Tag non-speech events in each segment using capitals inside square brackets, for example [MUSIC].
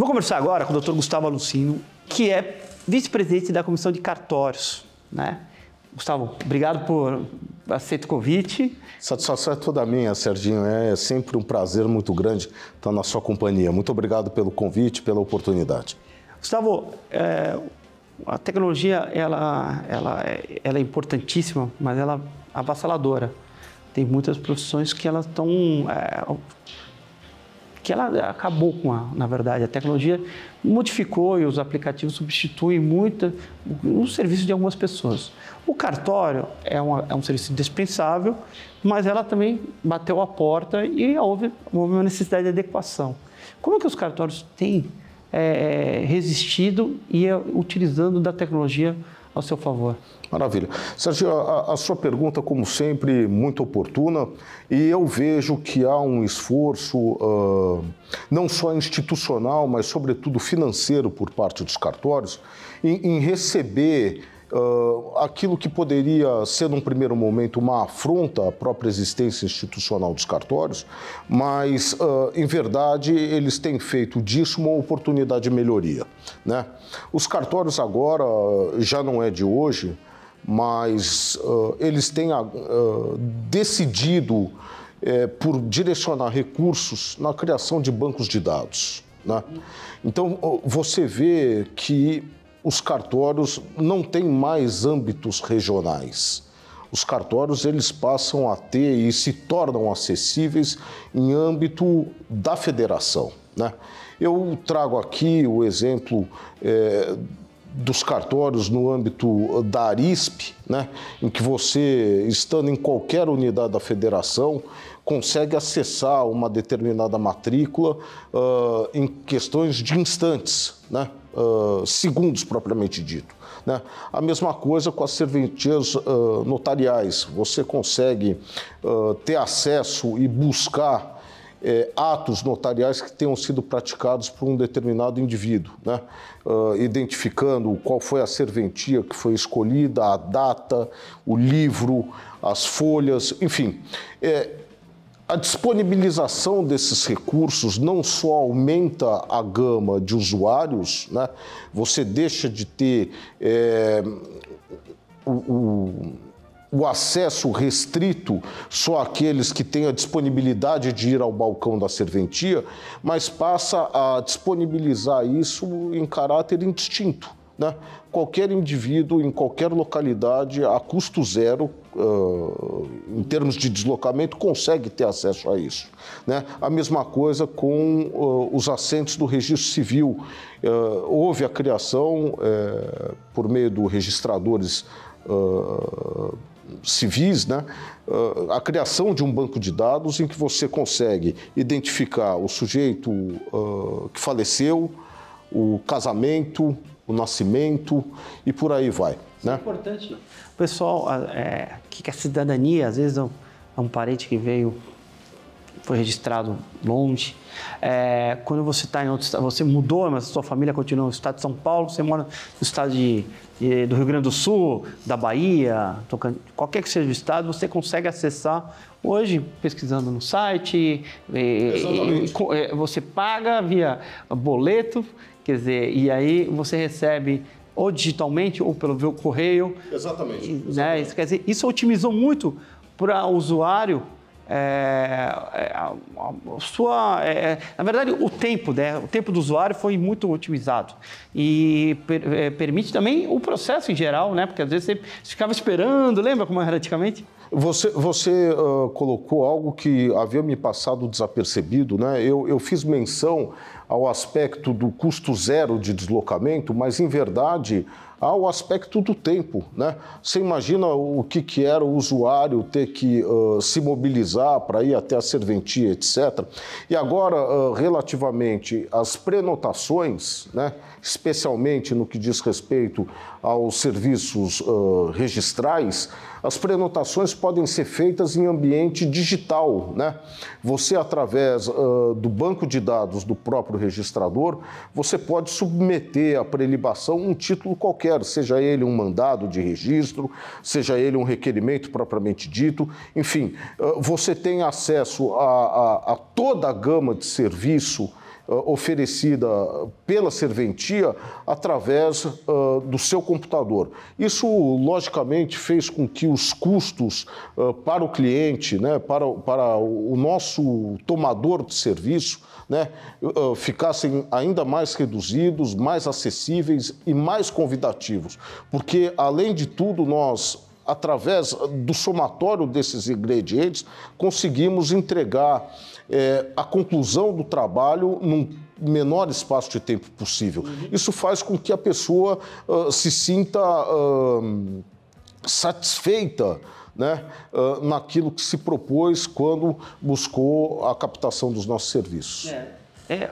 Vou conversar agora com o Dr. Gustavo Alucino, que é vice-presidente da Comissão de Cartórios, né? Gustavo, obrigado por aceitar o convite. Satisfação é toda minha, Serginho. É sempre um prazer muito grande estar na sua companhia. Muito obrigado pelo convite, pela oportunidade. Gustavo, é, a tecnologia ela, ela, é, ela é importantíssima, mas ela é avassaladora. Tem muitas profissões que elas estão é, que ela acabou com a, na verdade, a tecnologia modificou e os aplicativos substituem muito o, serviço de algumas pessoas. O cartório é, uma, é um serviço indispensável, mas ela também bateu a porta e houve, houve uma necessidade de adequação. Como é que os cartórios têm é, resistido e é, utilizando da tecnologia ao seu favor. Maravilha. Sérgio, a, a, sua pergunta, como sempre, muito oportuna, e eu vejo que há um esforço uh, não só institucional, mas, sobretudo, financeiro por parte dos cartórios em, em receber uh, aquilo que poderia ser, num primeiro momento, uma afronta à própria existência institucional dos cartórios, mas, uh, em verdade, eles têm feito disso uma oportunidade de melhoria. Né? Os cartórios agora ah, já não é de hoje, mas uh, eles têm decidido. Eh, por direcionar recursos na criação de bancos de dados. Né? Então, você vê que os cartórios não têm mais âmbitos regionais. Os cartórios eles passam a ter e se tornam acessíveis em âmbito da federação. Né? Eu trago aqui o exemplo é, dos cartórios no âmbito da ARISP, né? em que você, estando em qualquer unidade da federação, consegue acessar uma determinada matrícula uh, em questões de instantes, né? Uh, segundos propriamente dito. Né? A mesma coisa com as serventias uh, notariais. Você consegue ter acesso e buscar eh, atos notariais que tenham sido praticados por um determinado indivíduo, né? uh, identificando qual foi a serventia que foi escolhida, a data, o livro, as folhas, enfim. É, a disponibilização desses recursos não só aumenta a gama de usuários, né? você deixa de ter é, o, o, o, acesso restrito só àqueles que têm a disponibilidade de ir ao balcão da serventia, mas passa a disponibilizar isso em caráter indistinto. Né? Qualquer indivíduo, em qualquer localidade, a custo zero, uh, em termos de deslocamento, consegue ter acesso a isso. Né? A mesma coisa com uh, os assentos do registro civil. Uh, houve a criação, por meio do registradores civis, né? a criação de um banco de dados em que você consegue identificar o sujeito uh, que faleceu, o casamento, o nascimento e por aí vai. Isso é né? é importante. pessoal é, que a cidadania, às vezes é, é um, parente que veio foi registrado longe. É, quando você está em outro estado, você mudou, mas sua família continua no estado de São Paulo, você mora no estado de, de do Rio Grande do Sul, da Bahia, qualquer que seja o estado, você consegue acessar hoje pesquisando no site, e, e, é, você paga via boleto Quer dizer, e aí você recebe ou digitalmente ou pelo correio. Exatamente. Né, exatamente. Né? Isso, quer dizer, isso otimizou muito para o usuário é, é a, a sua, é, é, na verdade, o tempo, né? o tempo do usuário foi muito otimizado e per, é, permite também o processo em geral, né? Porque às vezes você ficava esperando, lembra como era antigamente? Você, você uh, colocou algo que havia me passado desapercebido, né? Eu, eu fiz menção ao aspecto do custo zero de deslocamento, mas em verdade ao aspecto do tempo. Né? Você imagina o que, que era o usuário ter que uh, se mobilizar para ir até a serventia, etc. E agora, uh, relativamente às prenotações, né? especialmente no que diz respeito aos serviços uh, registrais, as prenotações podem ser feitas em ambiente digital, né? Você, através uh, do banco de dados do próprio registrador, você pode submeter à prelibação um título qualquer, seja ele um mandado de registro, seja ele um requerimento propriamente dito, enfim, uh, você tem acesso a, a, a toda a gama de serviço eh, oferecida pela serventia através uh, do seu computador. Isso, logicamente, fez com que os custos uh, para o cliente, né, para, para o nosso tomador de serviço, né, uh, ficassem ainda mais reduzidos, mais acessíveis e mais convidativos. Porque, além de tudo, nós através do somatório desses ingredientes, conseguimos entregar é, a conclusão do trabalho num menor espaço de tempo possível. Uhum. Isso faz com que a pessoa uh, se sinta uh, satisfeita né, uh, naquilo que se propôs quando buscou a captação dos nossos serviços. É. É,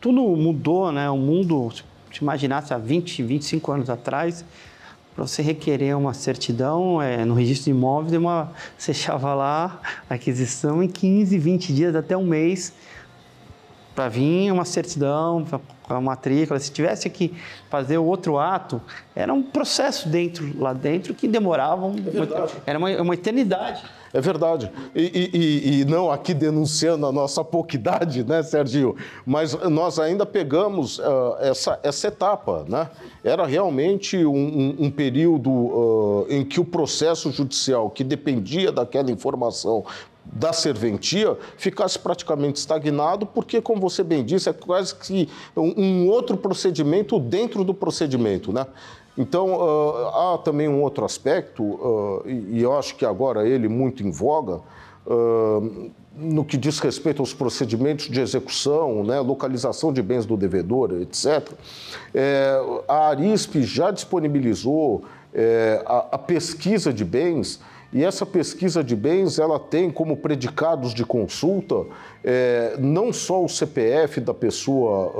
tudo mudou, né? O mundo, se imaginasse há 20, 25 anos atrás, para você requerer uma certidão é, no registro de imóvel, uma, você chava lá a aquisição em 15, 20 dias, até um mês, para vir uma certidão, a matrícula. Se tivesse que fazer outro ato, era um processo dentro lá dentro que demorava. É era uma, uma eternidade. É verdade. E, e, e, não aqui denunciando a nossa pouquidade, né, Serginho? Mas nós ainda pegamos uh, essa, essa etapa, né? Era realmente um, um, um período uh, em que o processo judicial que dependia daquela informação da serventia ficasse praticamente estagnado, porque, como você bem disse, é quase que um, um outro procedimento dentro do procedimento, né? Então, uh, há também um outro aspecto, uh, e, e, eu acho que agora ele muito em voga, uh, no que diz respeito aos procedimentos de execução, né, localização de bens do devedor, etc. É, a ARISP já disponibilizou é, a, a pesquisa de bens e essa pesquisa de bens, ela tem como predicados de consulta é, não só o CPF da pessoa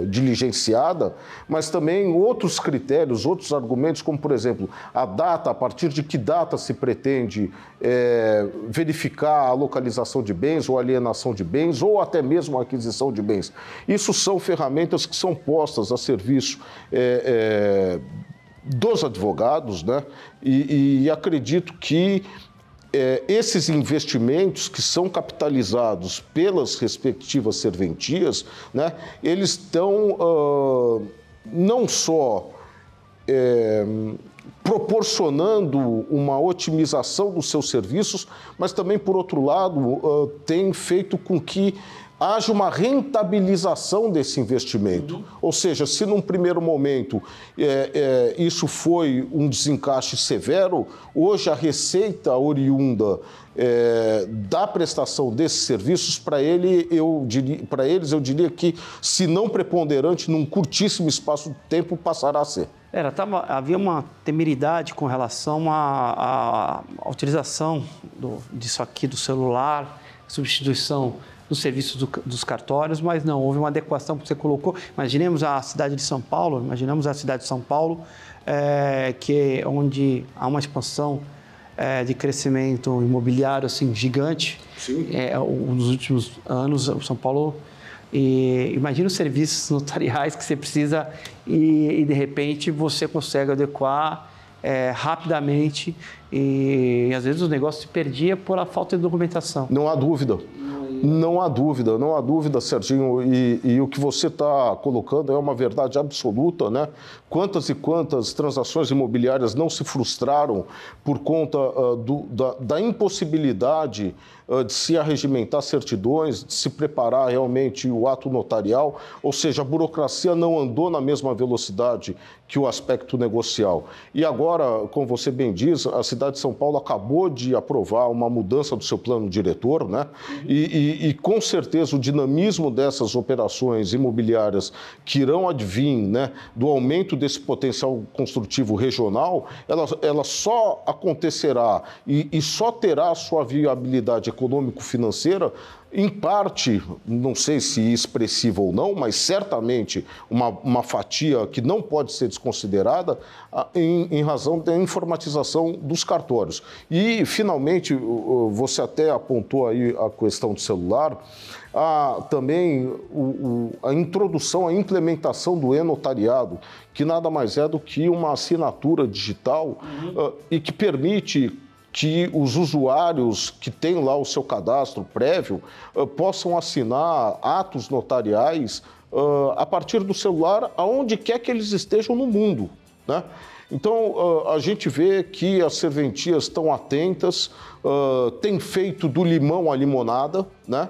uh, diligenciada, mas também outros critérios, outros argumentos, como por exemplo a data, a partir de que data se pretende é, verificar a localização de bens ou alienação de bens ou até mesmo a aquisição de bens. Isso são ferramentas que são postas a serviço é, é dos advogados, né? e, e acredito que é, esses investimentos que são capitalizados pelas respectivas serventias, né, eles estão uh, ah, não só é, proporcionando uma otimização dos seus serviços, mas também, por outro lado, uh, tem feito com que haja uma rentabilização desse investimento. Uhum. Ou seja, se num primeiro momento é, é, isso foi um desencaixe severo, hoje a receita oriunda é, da prestação desses serviços, para ele, eles eu diria que, se não preponderante, num curtíssimo espaço de tempo, passará a ser. Era, tava, havia uma temeridade com relação à utilização do, disso aqui do celular, substituição nos serviços do, dos cartórios, mas não, houve uma adequação que você colocou. Imaginemos a cidade de São Paulo, imaginamos a cidade de São Paulo, eh, é, que onde há uma expansão é, de crescimento imobiliário assim gigante. Sim. É, nos últimos anos, o São Paulo e imagina os serviços [LAUGHS] notariais que você precisa e, e de repente você consegue adequar é, rapidamente e, e, às vezes o negócio se perdia por a falta de documentação. Não há dúvida. Não há dúvida, não há dúvida, Serginho, e, e o que você está colocando é uma verdade absoluta, né? Quantas e quantas transações imobiliárias não se frustraram por conta uh, do, da, da impossibilidade eh, de se arregimentar certidões, de se preparar realmente o ato notarial, ou seja, a burocracia não andou na mesma velocidade que o aspecto negocial. E agora, como você bem diz, a cidade de São Paulo acabou de aprovar uma mudança do seu plano diretor, né? Uhum. E, e, e com certeza o dinamismo dessas operações imobiliárias que irão advir né, do aumento desse potencial construtivo regional, ela, ela só acontecerá e, e só terá sua viabilidade econômico-financeira, em parte, não sei se expressiva ou não, mas certamente uma, uma fatia que não pode ser desconsiderada ah, em, em, razão da informatização dos cartórios. E, finalmente, você até apontou aí a questão do celular, a, ah, também o, o, a introdução, a implementação do e-notariado, que nada mais é do que uma assinatura digital uhum. uh, e que permite que os usuários que têm lá o seu cadastro prévio uh, possam assinar atos notariais uh, a partir do celular, aonde quer que eles estejam no mundo. Né? Então, eh, a gente vê que as serventias estão atentas, têm feito do limão à limonada, né?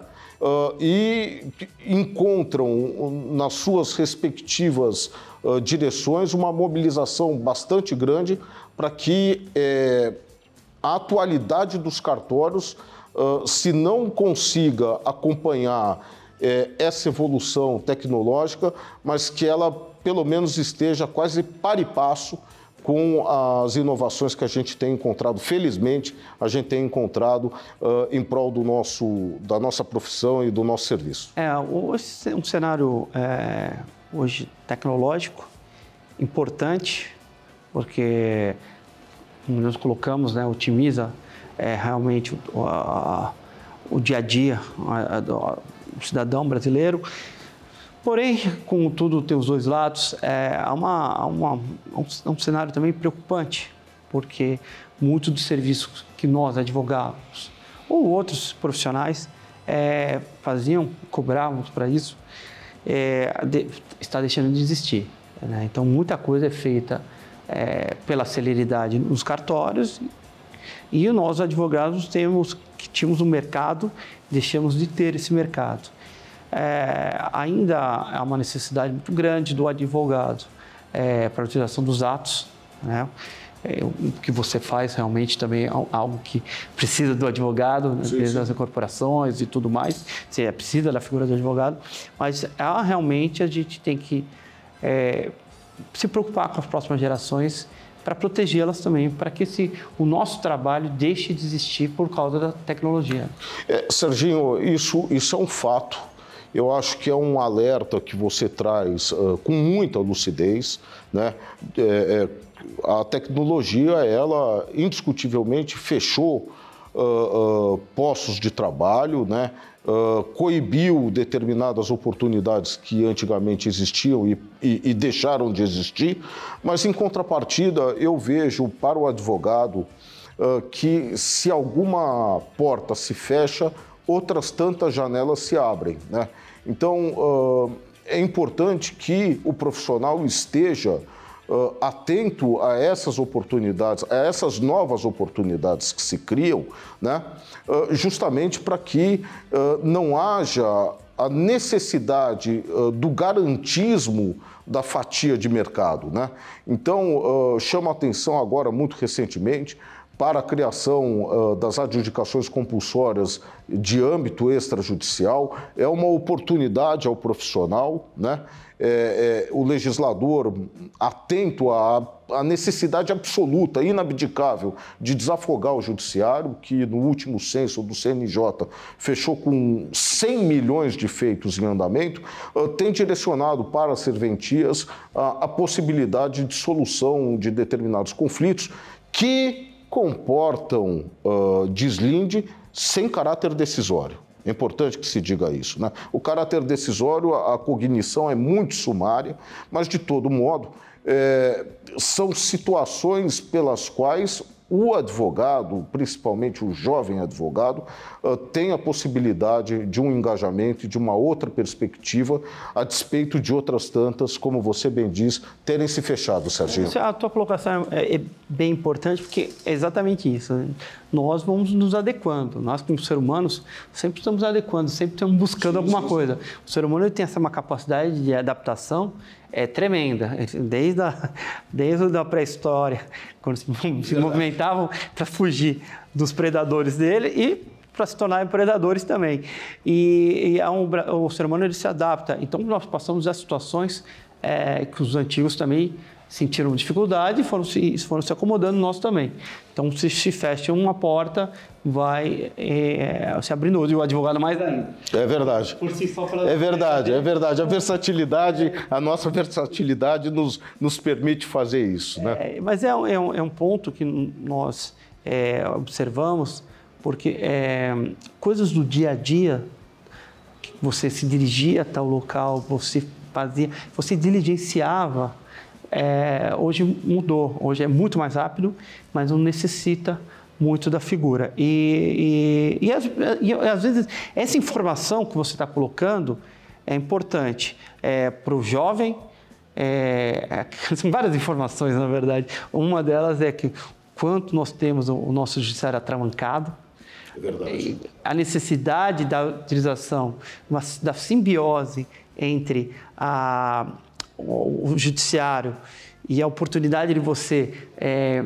e encontram hum, nas suas respectivas direções uma mobilização bastante grande para que a atualidade dos cartórios, ah, se não consiga acompanhar eh, essa evolução tecnológica, mas que ela pelo menos esteja quase par e passo com as inovações que a gente tem encontrado, felizmente, a gente tem encontrado uh, em prol do nosso, da nossa profissão e do nosso serviço. É, hoje, é um cenário é, hoje tecnológico importante, porque como nós colocamos, né, otimiza é, realmente o, a, o, dia a dia do cidadão brasileiro. Porém, com tudo tem os dois lados, é, há, uma, há uma, um, um cenário também preocupante, porque muitos dos serviços que nós advogávamos ou outros profissionais é, faziam, cobrávamos para isso, é, de, está deixando de existir. Né? Então, muita coisa é feita é, pela celeridade nos cartórios e nós advogados temos que tínhamos um mercado, deixamos de ter esse mercado. É, ainda há uma necessidade muito grande do advogado é, para a utilização dos atos, né? É, o que você faz realmente também é algo que precisa do advogado, né? empresas das corporações e tudo mais. Você é precisa da é figura do advogado, mas ah, realmente a gente tem que é, se preocupar com as próximas gerações para protegê-las também, para que esse, o nosso trabalho deixe de existir por causa da tecnologia. É, Serginho, isso, isso é um fato. Eu acho que é um alerta que você traz uh, com muita lucidez, né? É, é, a tecnologia, ela indiscutivelmente fechou uh, ah, uh, ah, postos de trabalho, né? uh, coibiu determinadas oportunidades que antigamente existiam e, e, e deixaram de existir, mas em contrapartida eu vejo para o advogado uh, que se alguma porta se fecha, outras tantas janelas se abrem. Né? Então uh, é importante que o profissional esteja uh, atento a essas oportunidades, a essas novas oportunidades que se criam, né? Uh, justamente para que uh, não haja a necessidade do garantismo da fatia de mercado. Né? Então, chama atenção agora, muito recentemente, para a criação uh, das adjudicações compulsórias de âmbito extrajudicial, é uma oportunidade ao profissional, né? É, é, o legislador atento à, à, necessidade absoluta, inabdicável, de desafogar o judiciário, que no último censo do CNJ fechou com 100 milhões de feitos em andamento, uh, tem direcionado para as serventias uh, a possibilidade de solução de determinados conflitos que comportam uh, deslinde sem caráter decisório. É importante que se diga isso. Né? O caráter decisório, a, cognição é muito sumária, mas de todo modo, é, são situações pelas quais o advogado, principalmente o jovem advogado, eh, tem a possibilidade de um engajamento, de uma outra perspectiva, a despeito de outras tantas, como você bem diz, terem se fechado, Serginho. A tua colocação é, é, é bem importante, porque é exatamente isso. Né? Nós vamos nos adequando. Nós, como seres humanos, sempre estamos adequando, sempre estamos buscando sim, alguma sim, coisa. O ser humano tem essa uma capacidade de adaptação é tremenda, [LAUGHS] desde a, desde da pré-história, quando se movimentavam para fugir dos predadores dele e para se tornarem predadores também. E, e é um, o ser humano ele se adapta. Então nós passamos a situações é, que os antigos também sentiram dificuldade e foram se, foram se acomodando, nós também. Então, se, se fecha uma porta, vai é, é, se abrindo outra e o advogado mais ainda. É verdade. Por si só É verdade, é verdade. A versatilidade, a nossa versatilidade nos, nos permite fazer isso. Né? É, mas é, é, um, é um ponto que nós é, observamos, porque é, coisas do dia a dia, você se dirigia a tal local, você fazia, você diligenciava é, hoje mudou, hoje é muito mais rápido, mas não necessita muito da figura. E, e, e, às, e às vezes essa informação que você está colocando é importante é, para o jovem. É, é [LAUGHS] são várias informações, na verdade. Uma delas é que quanto nós temos o nosso judiciário atravancado, é Verdade. A necessidade da utilização, uma, da simbiose entre a, o, judiciário e a oportunidade de você é,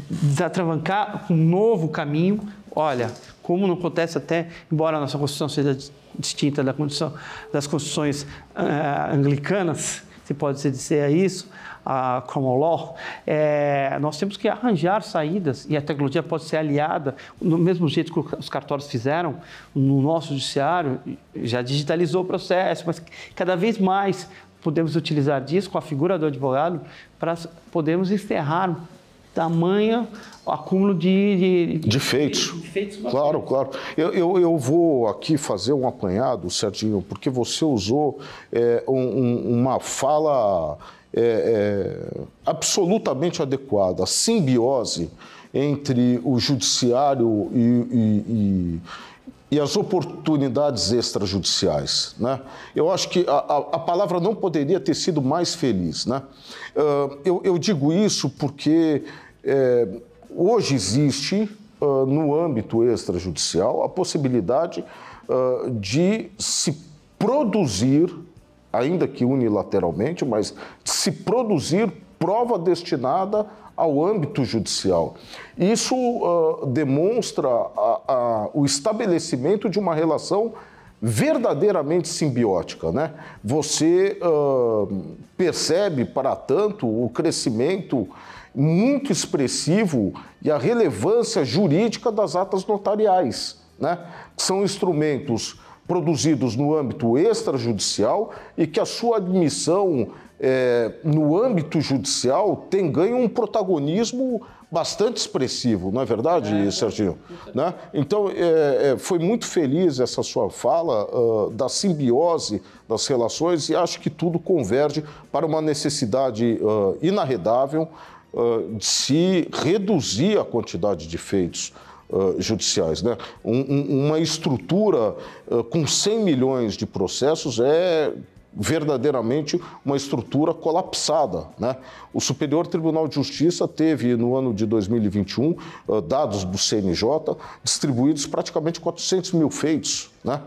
desatravancar um novo caminho, olha, como não acontece até, embora a nossa Constituição seja distinta da condição, das constituições uh, anglicanas, se pode se dizer isso, a common law, é, nós temos que arranjar saídas e a tecnologia pode ser aliada, no mesmo jeito que os cartórios fizeram no nosso judiciário, já digitalizou o processo, mas cada vez mais podemos utilizar disso com a figura do advogado para podermos exterrar tamanho acúmulo de, de, de, feitos. de, de feitos claro, claro. Eu, eu, eu, vou aqui fazer um apanhado, Serginho, porque você usou é, um, uma fala é, é, absolutamente adequada, simbiose entre o judiciário e, e, e e as oportunidades extrajudiciais. Né? Eu acho que a, a, a palavra não poderia ter sido mais feliz. Né? Uh, eu, eu, digo isso porque é, hoje existe, uh, no âmbito extrajudicial, a possibilidade uh, de se produzir, ainda que unilateralmente, mas se produzir prova destinada a ao âmbito judicial. Isso uh, demonstra a, a, o estabelecimento de uma relação verdadeiramente simbiótica. Né? Você uh, percebe, para tanto, o crescimento muito expressivo e a relevância jurídica das atas notariais, né? que são instrumentos produzidos no âmbito extrajudicial e que a sua admissão é, no âmbito judicial, tem ganho um protagonismo bastante expressivo, não é verdade, é, Serginho? É. Né? Então, é, é, foi muito feliz essa sua fala uh, da simbiose das relações e acho que tudo converge para uma necessidade uh, ah, inarredável uh, ah, de se reduzir a quantidade de feitos. Uh, judiciais. Né? Um, um, uma estrutura uh, com 100 milhões de processos é verdadeiramente uma estrutura colapsada. Né? O Superior Tribunal de Justiça teve, no ano de 2021, eh, dados do CNJ, distribuídos praticamente 400 mil feitos. Né?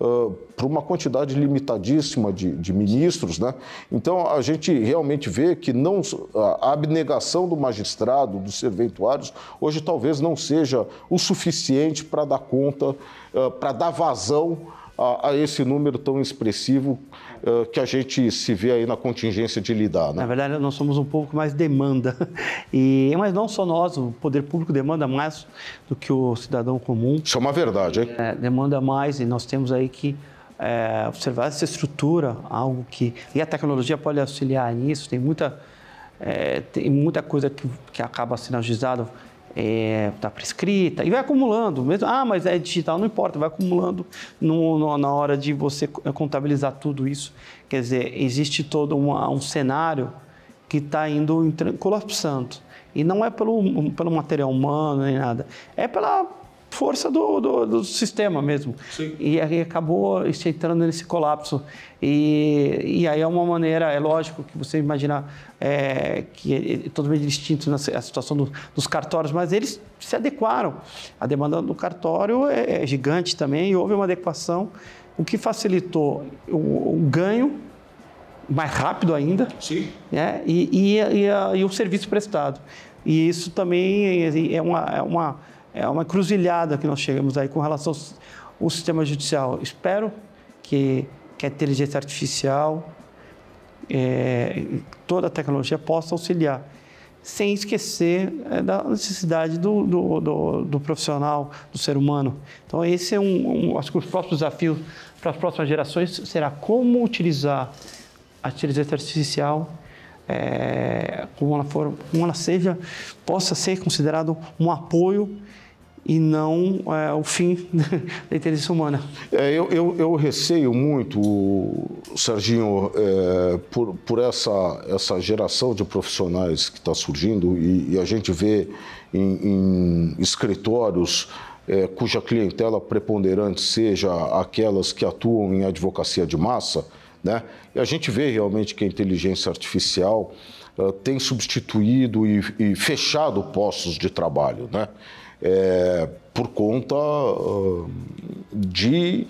Uh, eh, para uma quantidade limitadíssima de, de, ministros. Né? Então, a gente realmente vê que não, a abnegação do magistrado, dos serventuários, hoje talvez não seja o suficiente para dar conta, uh, eh, para dar vazão a, a esse número tão expressivo uh, que a gente se vê aí na contingência de lidar. Né? Na verdade, nós somos um pouco mais demanda. [LAUGHS] E, mas não só nós, o poder público demanda mais do que o cidadão comum. Isso é uma verdade, hein? É, demanda mais e nós temos aí que é, observar essa estrutura, algo que. E a tecnologia pode auxiliar nisso, tem muita. É, tem muita coisa que, que acaba sendo agilizada está é, tá prescrita, e vai acumulando mesmo. Ah, mas é digital, não importa, vai acumulando no, no, na hora de você contabilizar tudo isso. Quer dizer, existe todo um cenário que está indo colapsando. E não é pelo, pelo material humano nem nada, é pela força do, do, do sistema mesmo. Sim. E aí acabou entrando nesse colapso. E, e aí é uma maneira, é lógico que você imaginar é, que é, é totalmente distinto na a situação do, dos cartórios, mas eles se adequaram. A demanda do cartório é, é gigante também e houve uma adequação, o que facilitou o, o ganho mais rápido ainda Sim. Né? E, e, e, e, e o serviço prestado. E isso também é, é uma, é uma é uma cruzilhada que nós chegamos aí com relação ao sistema judicial. Espero que, que a inteligência artificial, é, toda a tecnologia possa auxiliar, sem esquecer é, da necessidade do, do, do, do profissional, do ser humano. Então, esse é um, um acho que os próximos desafios para as próximas gerações será como utilizar a inteligência artificial é, como ela for, como ela seja, possa ser considerado um apoio e não é, o fim [LAUGHS] da inteligência humana. É, eu, eu, eu, receio muito, Serginho, é, por, por essa, essa geração de profissionais que está surgindo e, e, a gente vê em, em escritórios é, cuja clientela preponderante seja aquelas que atuam em advocacia de massa, né? E a gente vê realmente que a inteligência artificial tem substituído e, e fechado postos de trabalho, né? é, por conta ah, de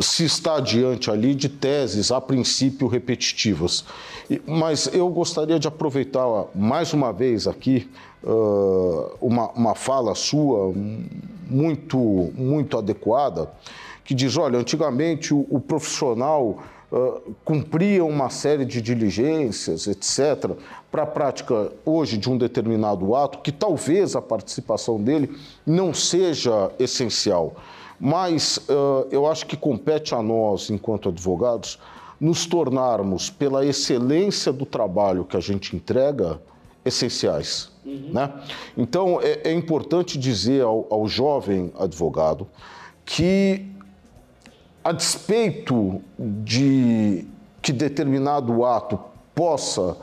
se estar diante ali de teses a princípio repetitivas. Mas eu gostaria de aproveitar mais uma vez aqui ah, uma, uma fala sua muito, muito adequada, que diz: olha, antigamente o, o profissional cumpria uma série de diligências, etc., para a prática hoje de um determinado ato, que talvez a participação dele não seja essencial. Mas uh, eu acho que compete a nós, enquanto advogados, nos tornarmos, pela excelência do trabalho que a gente entrega, essenciais. Uhum. Né? Então, é, é, importante dizer ao, ao jovem advogado que a despeito de que determinado ato possa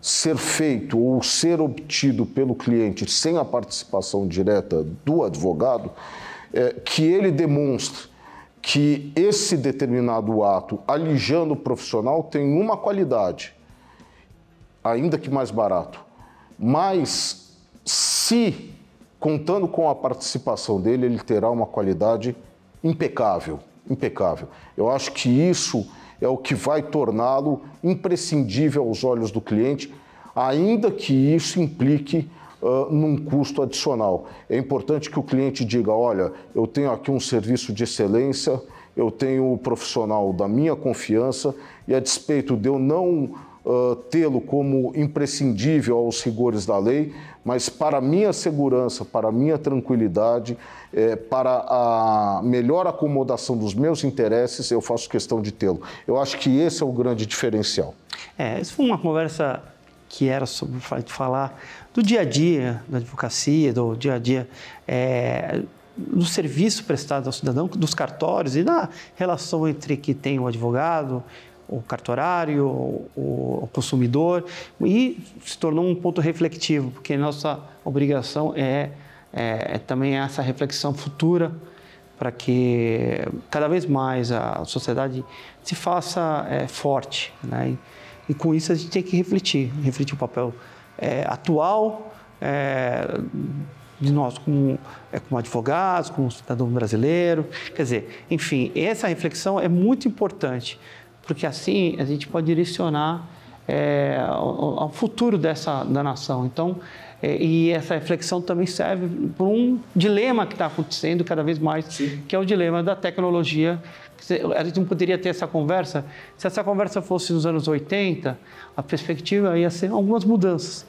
ser feito ou ser obtido pelo cliente sem a participação direta do advogado, é, que ele demonstre que esse determinado ato, alijando o profissional, tem uma qualidade, ainda que mais barato. Mas se, contando com a participação dele, ele terá uma qualidade impecável impecável. Eu acho que isso é o que vai torná-lo imprescindível aos olhos do cliente, ainda que isso implique uh, num custo adicional. É importante que o cliente diga: olha, eu tenho aqui um serviço de excelência, eu tenho o um profissional da minha confiança e a despeito de eu não tê-lo como imprescindível aos rigores da lei, mas para minha segurança, para minha tranquilidade, é, para a melhor acomodação dos meus interesses, eu faço questão de tê-lo. Eu acho que esse é o grande diferencial. É, isso foi uma conversa que era sobre falar do dia a dia da advocacia, do dia a dia é, do serviço prestado ao cidadão, dos cartórios e da relação entre que tem o advogado o cartorário, o, o consumidor, e se tornou um ponto refletivo, porque nossa obrigação é, é, é também essa reflexão futura para que cada vez mais a sociedade se faça é, forte. Né? E, e, com isso a gente tem que refletir, refletir o papel é, atual é, de nós como, é, como advogados, como cidadão brasileiro. Quer dizer, enfim, essa reflexão é muito importante porque assim a gente pode direcionar é, ao, ao, futuro dessa da nação. Então, é, e essa reflexão também serve para um dilema que está acontecendo cada vez mais, Sim. que é o dilema da tecnologia. A gente não poderia ter essa conversa. Se essa conversa fosse nos anos 80, a perspectiva ia ser algumas mudanças.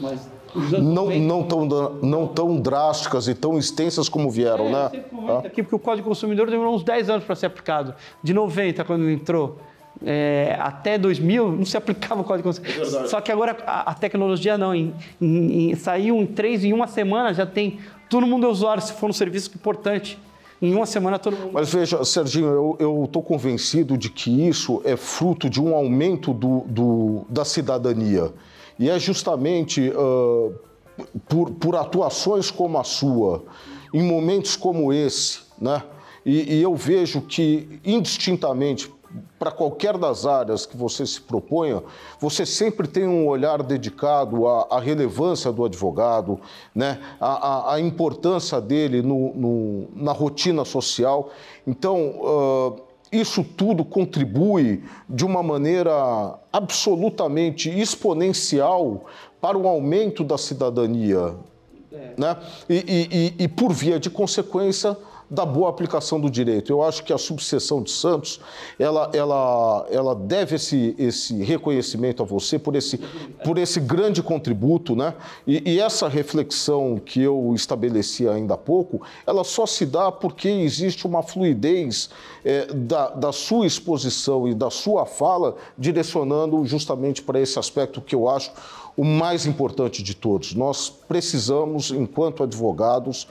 Mas não, não, tão, não tão drásticas e tão extensas como vieram, é, né? Ah. Aqui, é porque o Código Consumidor demorou uns 10 anos para ser aplicado. De 90, quando entrou, é, até 2000 não se [LAUGHS] aplicava o código é Só que agora a, a tecnologia não. Em, em, em, saiu em três, em uma semana já tem. Todo mundo é usuário, se for um serviço importante. Em uma semana todo mundo. Mas veja, Serginho, eu estou convencido de que isso é fruto de um aumento do, do da cidadania. E é justamente uh, por, por, atuações como a sua, em momentos como esse, né? e, e eu vejo que, indistintamente, para qualquer das áreas que você se proponha, você sempre tem um olhar dedicado à, à relevância do advogado, né? à, à, à importância dele no, no, na rotina social. Então, uh, isso tudo contribui de uma maneira absolutamente exponencial para o aumento da cidadania. É. Né? E, e, e, e, por via de consequência, da boa aplicação do direito. Eu acho que a subseção de Santos, ela, ela, ela deve esse, esse reconhecimento a você por esse, por esse grande contributo, né? E, e essa reflexão que eu estabeleci ainda há pouco, ela só se dá porque existe uma fluidez é, da, da sua exposição e da sua fala direcionando justamente para esse aspecto que eu acho o mais importante de todos. Nós precisamos, enquanto advogados,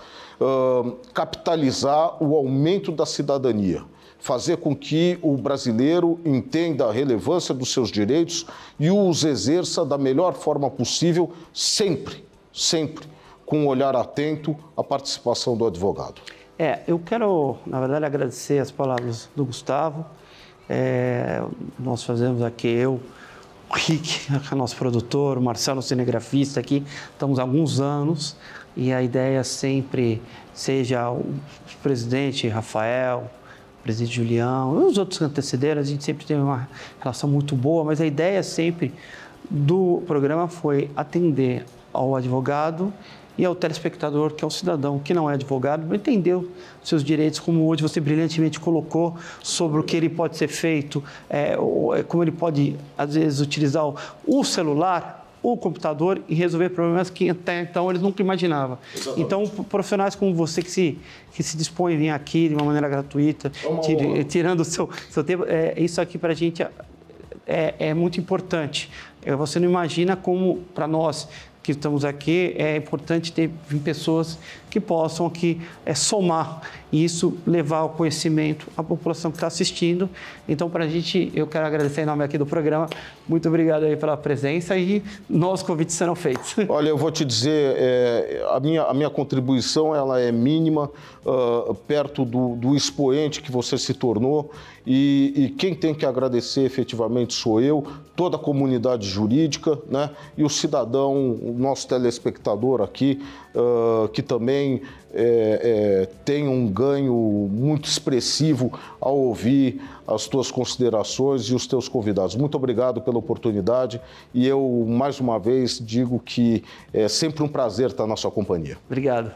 capitalizar o aumento da cidadania fazer com que o brasileiro entenda a relevância dos seus direitos e os exerça da melhor forma possível, sempre, sempre, com um olhar atento à participação do advogado. É, eu quero, na verdade, agradecer as palavras do Gustavo. É, nós fazemos aqui, eu o Rick, nosso produtor, o Marcelo, cinegrafista aqui, estamos há alguns anos e a ideia é sempre, seja o presidente Rafael, o presidente Julião, os outros que antecederam, a gente sempre teve uma relação muito boa, mas a ideia sempre do programa foi atender ao advogado e ao é telespectador, que é o cidadão, que não é advogado, entendeu seus direitos, como hoje você brilhantemente colocou sobre o que ele pode ser feito, é, é como ele pode, às vezes, utilizar o, celular o computador e resolver problemas que até então eles nunca imaginava. Exatamente. Então, profissionais como você que se, que se dispõe a vir aqui de uma maneira gratuita, é tirando o seu, seu tempo, é, isso aqui para a gente é, é muito importante. Você não imagina como, para nós, que estamos aqui, é importante ter pessoas que possam aqui é, somar e isso levar o conhecimento à população que está assistindo. Então, para a gente, eu quero agradecer em nome aqui do programa. Muito obrigado aí pela presença e novos convites serão feitos. [LAUGHS] Olha, eu vou te dizer, é, a, minha, a minha contribuição ela é mínima uh, perto do, do expoente que você se tornou e, e quem tem que agradecer efetivamente sou eu, toda a comunidade jurídica né, e o cidadão nosso telespectador aqui, uh, que também é, é, tem um ganho muito expressivo ao ouvir as tuas considerações e os teus convidados. Muito obrigado pela oportunidade e eu, mais uma vez, digo que é sempre um prazer estar na sua companhia. Obrigado.